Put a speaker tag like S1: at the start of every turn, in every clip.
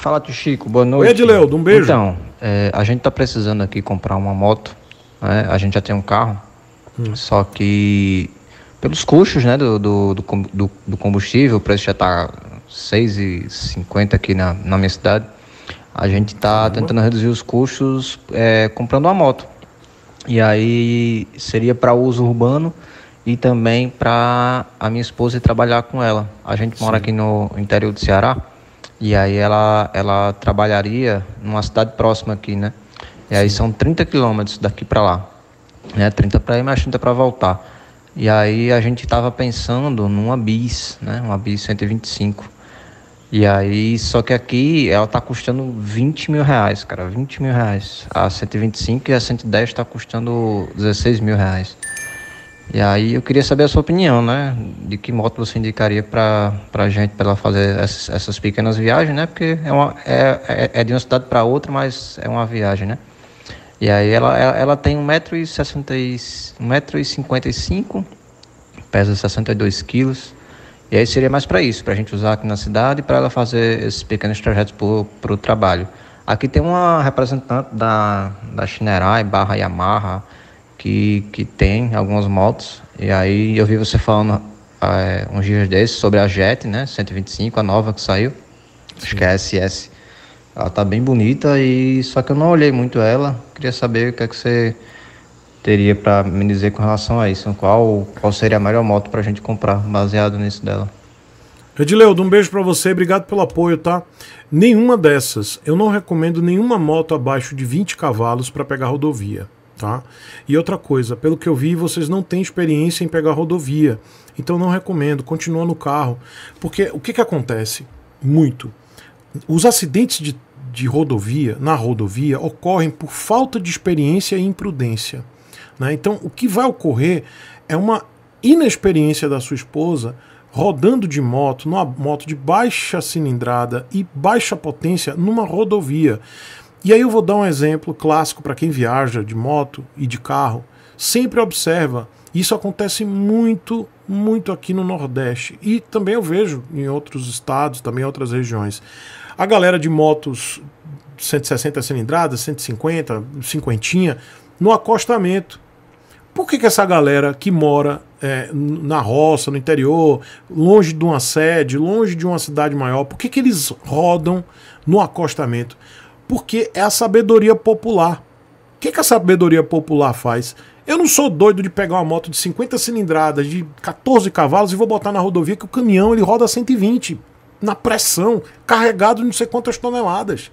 S1: Fala, tu Chico, boa noite. Oi, Edileudo, um beijo. Então, é, a gente está precisando aqui comprar uma moto, né? a gente já tem um carro, hum. só que pelos custos né, do, do, do, do combustível, o preço já está 6,50 aqui na, na minha cidade, a gente está tentando reduzir os custos é, comprando uma moto. E aí seria para uso urbano e também para a minha esposa trabalhar com ela. A gente Sim. mora aqui no interior do Ceará e aí ela, ela trabalharia numa cidade próxima aqui, né? E aí Sim. são 30 quilômetros daqui para lá. Né? 30 para ir, mais 30 para voltar. E aí a gente estava pensando numa bis, né? Uma bis 125. E aí, só que aqui ela tá custando 20 mil reais, cara. 20 mil reais. A 125 e a 110 tá custando 16 mil reais. E aí eu queria saber a sua opinião, né? De que moto você indicaria para a gente para ela fazer essas, essas, pequenas viagens, né? Porque é, uma, é, é, é de uma cidade para outra, mas é uma viagem, né? E aí ela, ela, ela tem 1,55m, pesa 62 quilos. E aí seria mais para isso, para a gente usar aqui na cidade, para ela fazer esses pequenos trajetos para o trabalho. Aqui tem uma representante da, da Shinerai, barra Yamaha, que, que tem algumas motos. E aí eu vi você falando é, uns dias desses sobre a Jet, né? 125, a nova que saiu. Sim. Acho que é SS. Ela tá bem bonita e só que eu não olhei muito ela. Queria saber o que é que você teria para me dizer com relação a isso. Qual, qual seria a melhor moto pra
S2: gente comprar baseado nisso dela? Edileudo, um beijo para você, obrigado pelo apoio, tá? Nenhuma dessas, eu não recomendo nenhuma moto abaixo de 20 cavalos para pegar rodovia. Tá? E outra coisa, pelo que eu vi, vocês não têm experiência em pegar rodovia. Então não recomendo, continua no carro. Porque o que, que acontece? Muito. Os acidentes de, de rodovia, na rodovia, ocorrem por falta de experiência e imprudência. Né? Então o que vai ocorrer é uma inexperiência da sua esposa rodando de moto, numa moto de baixa cilindrada e baixa potência numa rodovia. E aí eu vou dar um exemplo clássico para quem viaja de moto e de carro. Sempre observa, isso acontece muito, muito aqui no Nordeste e também eu vejo em outros estados, também em outras regiões. A galera de motos 160 cilindradas, 150, cinquentinha, no acostamento. Por que, que essa galera que mora é, na roça, no interior, longe de uma sede, longe de uma cidade maior, por que, que eles rodam no acostamento? porque é a sabedoria popular. O que, que a sabedoria popular faz? Eu não sou doido de pegar uma moto de 50 cilindradas, de 14 cavalos e vou botar na rodovia que o caminhão ele roda 120 na pressão, carregado de não sei quantas toneladas.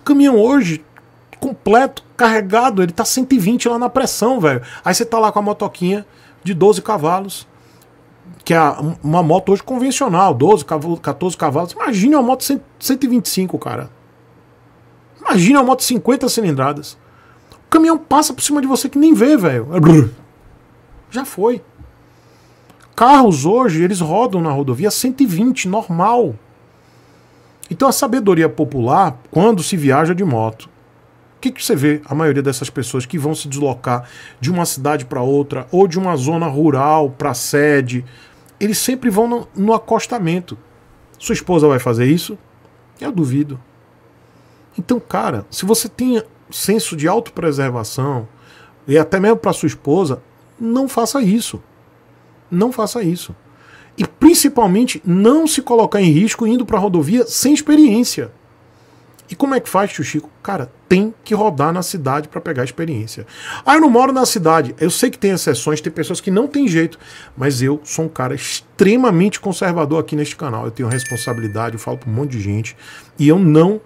S2: O caminhão hoje completo, carregado, ele tá 120 lá na pressão, velho. Aí você tá lá com a motoquinha de 12 cavalos, que é uma moto hoje convencional, 12, 14 cavalos. Imagina uma moto 125, cara. Imagina uma moto 50 cilindradas. O caminhão passa por cima de você que nem vê, velho. É Já foi. Carros hoje, eles rodam na rodovia 120, normal. Então a sabedoria popular, quando se viaja de moto, o que, que você vê a maioria dessas pessoas que vão se deslocar de uma cidade para outra ou de uma zona rural para sede? Eles sempre vão no, no acostamento. Sua esposa vai fazer isso? Eu duvido. Então, cara, se você tem senso de autopreservação, e até mesmo para sua esposa, não faça isso. Não faça isso. E principalmente não se colocar em risco indo para a rodovia sem experiência. E como é que faz, tio Chico? Cara, tem que rodar na cidade para pegar experiência. Ah, eu não moro na cidade. Eu sei que tem exceções, tem pessoas que não tem jeito, mas eu sou um cara extremamente conservador aqui neste canal. Eu tenho responsabilidade, eu falo para um monte de gente e eu não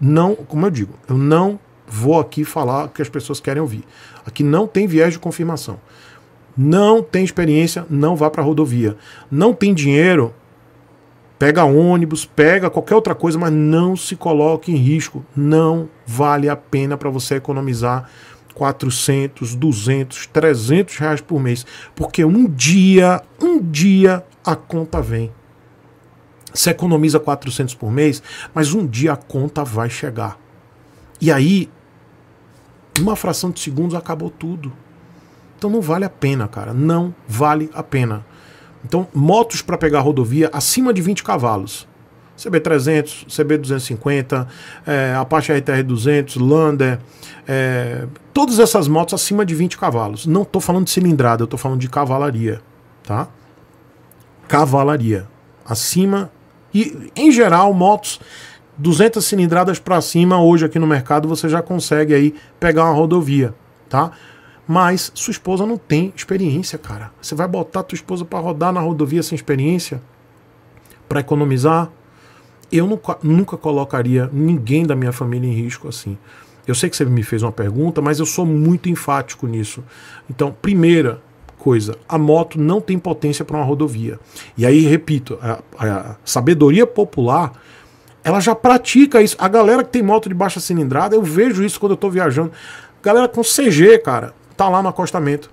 S2: não, como eu digo, eu não vou aqui falar o que as pessoas querem ouvir. Aqui não tem viés de confirmação. Não tem experiência, não vá para a rodovia. Não tem dinheiro, pega ônibus, pega qualquer outra coisa, mas não se coloque em risco. Não vale a pena para você economizar 400, 200, 300 reais por mês, porque um dia, um dia a conta vem. Você economiza 400 por mês, mas um dia a conta vai chegar. E aí, uma fração de segundos, acabou tudo. Então não vale a pena, cara. Não vale a pena. Então, motos para pegar rodovia acima de 20 cavalos. CB300, CB250, é, Apache RTR200, Lander, é, todas essas motos acima de 20 cavalos. Não estou falando de cilindrada, eu estou falando de cavalaria, tá? Cavalaria, acima e, em geral, motos 200 cilindradas para cima, hoje aqui no mercado, você já consegue aí pegar uma rodovia, tá? Mas sua esposa não tem experiência, cara. Você vai botar sua esposa para rodar na rodovia sem experiência? Para economizar? Eu nunca, nunca colocaria ninguém da minha família em risco assim. Eu sei que você me fez uma pergunta, mas eu sou muito enfático nisso. Então, primeira, coisa, a moto não tem potência para uma rodovia. E aí, repito, a, a, sabedoria popular, ela já pratica isso. A galera que tem moto de baixa cilindrada, eu vejo isso quando eu estou viajando. Galera com CG, cara, tá lá no acostamento.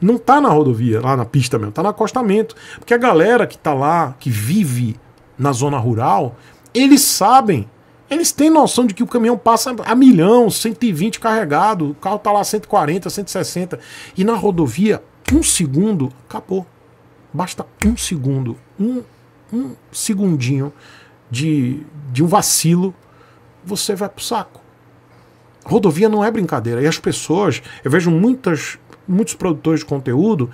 S2: Não tá na rodovia, lá na pista mesmo, tá no acostamento. Porque a galera que tá lá, que vive na zona rural, eles sabem eles têm noção de que o caminhão passa a milhão, 120 carregado, o carro tá lá 140, 160. E na rodovia, um segundo, acabou. Basta um segundo, um, um segundinho de, de um vacilo, você vai pro saco. Rodovia não é brincadeira. E as pessoas, eu vejo muitas, muitos produtores de conteúdo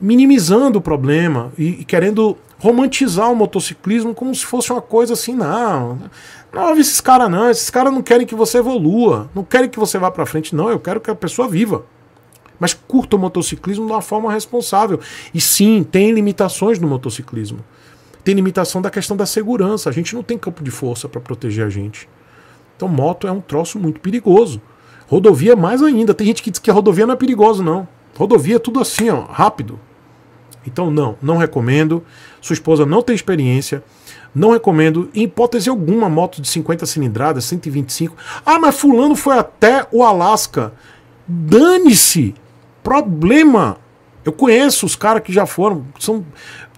S2: minimizando o problema e, e querendo romantizar o motociclismo como se fosse uma coisa assim, não. Não ouve esses caras, não. Esses caras não querem que você evolua, não querem que você vá para frente, não. Eu quero que a pessoa viva. Mas curta o motociclismo de uma forma responsável. E sim, tem limitações no motociclismo. Tem limitação da questão da segurança. A gente não tem campo de força para proteger a gente. Então, moto é um troço muito perigoso. Rodovia mais ainda. Tem gente que diz que a rodovia não é perigosa não. Rodovia é tudo assim, ó, rápido. Então, não, não recomendo. Sua esposa não tem experiência. Não recomendo, em hipótese alguma, moto de 50 cilindradas, 125. Ah, mas Fulano foi até o Alasca. Dane-se! problema. Eu conheço os caras que já foram, são,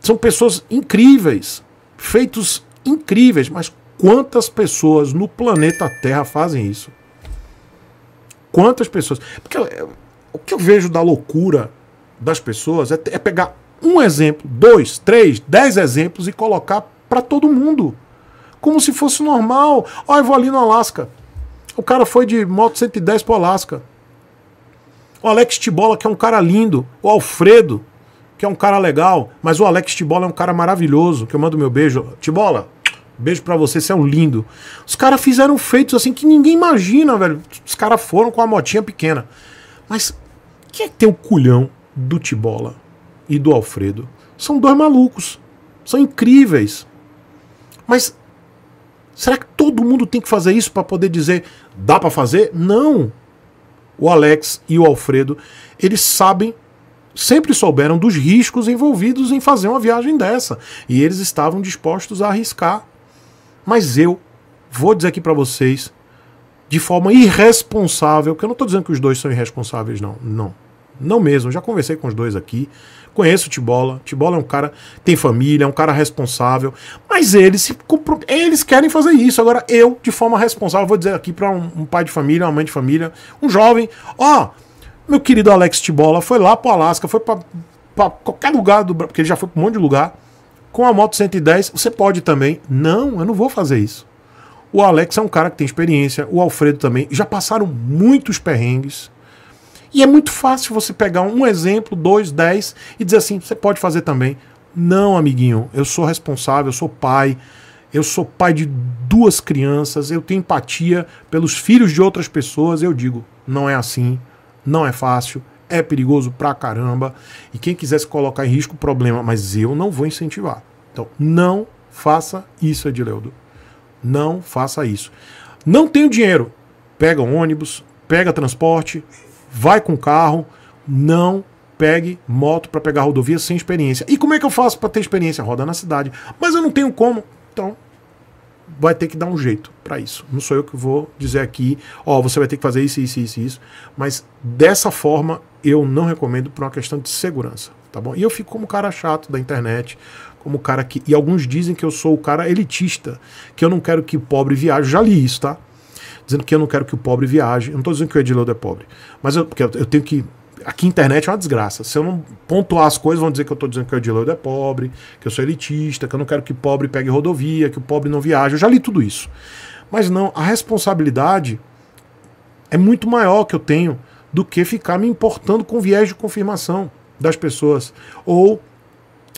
S2: são pessoas incríveis, feitos incríveis, mas quantas pessoas no planeta Terra fazem isso? Quantas pessoas? Porque é, o que eu vejo da loucura das pessoas é, é pegar um exemplo, dois, três, dez exemplos e colocar para todo mundo. Como se fosse normal. Ó, eu vou ali no Alasca. O cara foi de moto 110 para o Alasca. O Alex Tibola, que é um cara lindo. O Alfredo, que é um cara legal. Mas o Alex Tibola é um cara maravilhoso, que eu mando meu beijo. Tibola, beijo para você, você é um lindo. Os caras fizeram feitos assim que ninguém imagina, velho. Os caras foram com a motinha pequena. Mas quem é que tem o culhão do Tibola e do Alfredo? São dois malucos. São incríveis. Mas será que todo mundo tem que fazer isso para poder dizer dá para fazer? Não o Alex e o Alfredo, eles sabem, sempre souberam dos riscos envolvidos em fazer uma viagem dessa. E eles estavam dispostos a arriscar. Mas eu vou dizer aqui para vocês, de forma irresponsável, que eu não estou dizendo que os dois são irresponsáveis, não. Não. Não mesmo, já conversei com os dois aqui. Conheço o Tibola. Tibola é um cara tem família, é um cara responsável. Mas eles se eles querem fazer isso. Agora eu, de forma responsável, vou dizer aqui para um, um, pai de família, uma mãe de família, um jovem, ó, oh, meu querido Alex Tibola foi lá pro Alasca, foi para qualquer lugar do porque ele já foi para um monte de lugar. Com a moto 110, você pode também. Não, eu não vou fazer isso. O Alex é um cara que tem experiência, o Alfredo também. Já passaram muitos perrengues e é muito fácil você pegar um exemplo, dois, dez e dizer assim: você pode fazer também. Não, amiguinho, eu sou responsável, eu sou pai, eu sou pai de duas crianças, eu tenho empatia pelos filhos de outras pessoas. Eu digo: não é assim, não é fácil, é perigoso pra caramba. E quem quiser se colocar em risco, problema, mas eu não vou incentivar. Então, não faça isso, Edileudo. Não faça isso. Não tenho dinheiro. Pega um ônibus, pega transporte, vai com carro, não pegue moto para pegar rodovia sem experiência. E como é que eu faço para ter experiência? Roda na cidade. Mas eu não tenho como. Então, vai ter que dar um jeito para isso. Não sou eu que vou dizer aqui, ó, oh, você vai ter que fazer isso, isso, isso, isso. Mas dessa forma, eu não recomendo por uma questão de segurança, tá bom? E eu fico como cara chato da internet, como cara que. E alguns dizem que eu sou o cara elitista, que eu não quero que o pobre viaje. Já li isso, tá? dizendo que eu não quero que o pobre viaje. Eu não estou dizendo que o Edileudo é pobre, mas eu, porque eu, eu tenho que aqui internet é uma desgraça. Se eu não pontuar as coisas, vão dizer que eu estou dizendo que o Ediloido é pobre, que eu sou elitista, que eu não quero que o pobre pegue rodovia, que o pobre não viaje. Eu já li tudo isso. Mas não, a responsabilidade é muito maior que eu tenho do que ficar me importando com viés de confirmação das pessoas ou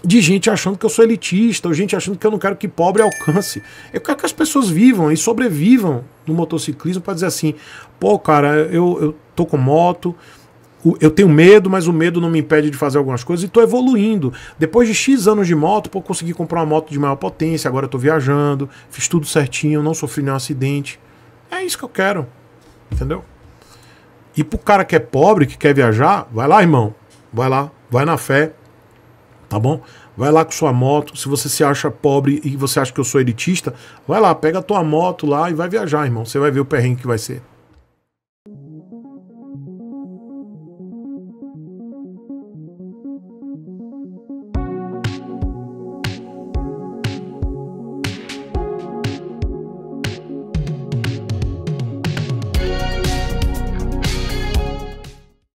S2: de gente achando que eu sou elitista, ou gente achando que eu não quero que pobre alcance. Eu quero que as pessoas vivam e sobrevivam no motociclismo para dizer assim: pô, cara, eu, eu tô com moto, eu tenho medo, mas o medo não me impede de fazer algumas coisas e tô evoluindo. Depois de X anos de moto, pô, consegui comprar uma moto de maior potência, agora tô viajando, fiz tudo certinho, não sofri nenhum acidente. É isso que eu quero, entendeu? E pro cara que é pobre, que quer viajar, vai lá, irmão, vai lá, vai na fé, tá bom? Vai lá com sua moto. Se você se acha pobre e você acha que eu sou elitista, vai lá, pega a tua moto lá e vai viajar, irmão. Você vai ver o perrengue que vai ser.